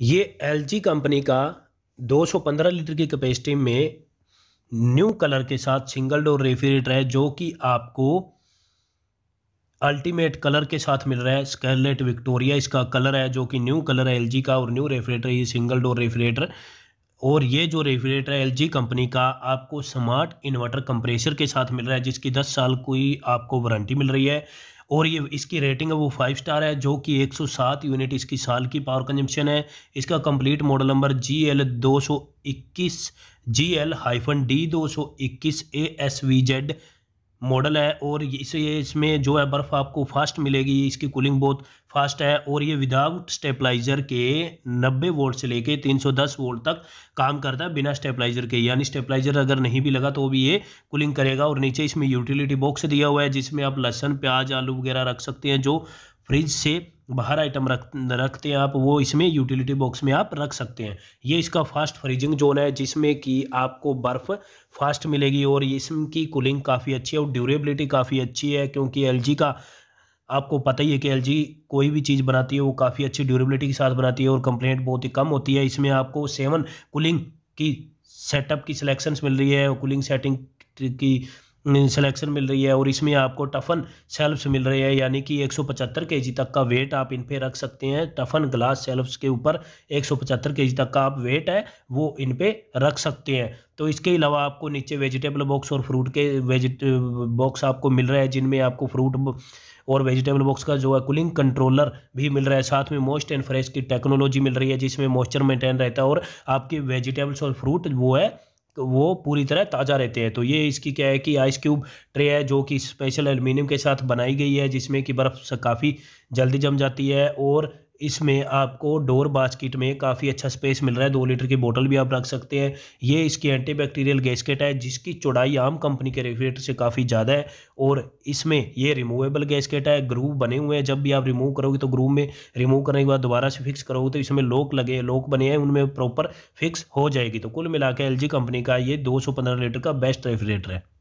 ये L company का 215 litre की कैपेसिटी में न्यू कलर के साथ सिंगल डोर रेफ्रिजरेटर है जो कि आपको अल्टीमेट कलर के साथ मिल रहा है स्कैरलेट विक्टोरिया इसका कलर है जो कि न्यू कलर है एल का और न्यू रेफ्रिजरेटर ये सिंगल डोर रेफ्रिजरेटर और ये जो रेफ्रिजरेटर है एल कंपनी का आपको स्मार्ट इन्वर्टर कंप्रेसर के साथ मिल रहा है जिसकी 10 साल की आपको वारंटी मिल रही है और ये इसकी रेटिंग है वो फाइव स्टार है जो कि 107 यूनिट इसकी साल की पावर कंजम्पशन है इसका complete model number G L दो सौ इक्कीस जी एल हाइफन डी दो सौ इक्कीस A S V Z model है और इसे इसमें जो है बर्फ़ आपको फास्ट मिलेगी इसकी कूलिंग बहुत फास्ट है और ये विदाउट स्टेपलाइज़र के 90 वोल्ट से लेके 310 वोल्ट तक काम करता है बिना स्टेपलाइज़र के यानी स्टेपलाइज़र अगर नहीं भी लगा तो भी ये कूलिंग करेगा और नीचे इसमें यूटिलिटी बॉक्स दिया हुआ है जिसमें आप लहसन प्याज आलू वगैरह रख सकते हैं जो फ्रिज से बाहर आइटम रख रखते हैं आप वो इसमें यूटिलिटी बॉक्स में आप रख सकते हैं ये इसका फास्ट फ्रीजिंग जोन है जिसमें कि आपको बर्फ़ फास्ट मिलेगी और इसकी कूलिंग काफ़ी अच्छी है और ड्यूरेबिलिटी काफ़ी अच्छी है क्योंकि एलजी का आपको पता ही है कि एलजी कोई भी चीज़ बनाती है वो काफ़ी अच्छी ड्यूरेबिलिटी के साथ बनाती है और कंप्लेंट बहुत ही कम होती है इसमें आपको सेवन कूलिंग की सेटअप की सिलेक्शन मिल रही है कूलिंग सेटिंग की सिलेक्शन मिल रही है और इसमें आपको टफन सेल्फ्स मिल रही है यानी कि 175 केजी तक का वेट आप इन पे रख सकते हैं टफन ग्लास सेल्फ्स के ऊपर 175 केजी तक का आप वेट है वो इन पे रख सकते हैं तो इसके अलावा आपको नीचे वेजिटेबल बॉक्स और फ्रूट के वेजिट बॉक्स आपको मिल रहा है जिनमें आपको फ्रूट और वेजिटेबल बॉक्स का जो है कूलिंग कंट्रोलर भी मिल रहा है साथ में मोस्ट एंड फ्रेश की टेक्नोलॉजी मिल रही है जिसमें मॉइस्चर मेंटेन रहता है और आपके वेजिटेबल्स और फ्रूट वो है तो वो पूरी तरह ताज़ा रहते हैं तो ये इसकी क्या है कि आइस क्यूब ट्रे है जो कि स्पेशल एल्यूमिनियम के साथ बनाई गई है जिसमें कि बर्फ़ काफ़ी जल्दी जम जाती है और इसमें आपको डोर बास्केट में काफ़ी अच्छा स्पेस मिल रहा है दो लीटर की बोतल भी आप रख सकते हैं ये इसकी एंटीबैक्टीरियल गैसकेट है जिसकी चौड़ाई आम कंपनी के रेफ्रिजरेटर से काफ़ी ज़्यादा है और इसमें ये रिमूवेबल गैसकेट है ग्रूव बने हुए हैं जब भी आप रिमूव करोगे तो ग्रूव में रिमूव करने के बाद दोबारा से फिक्स करोगे तो इसमें लोक लगे लोक बने हैं उनमें प्रॉपर फिक्स हो जाएगी तो कुल मिला के एल कंपनी का ये दो लीटर का बेस्ट रेफ्रिजरेटर है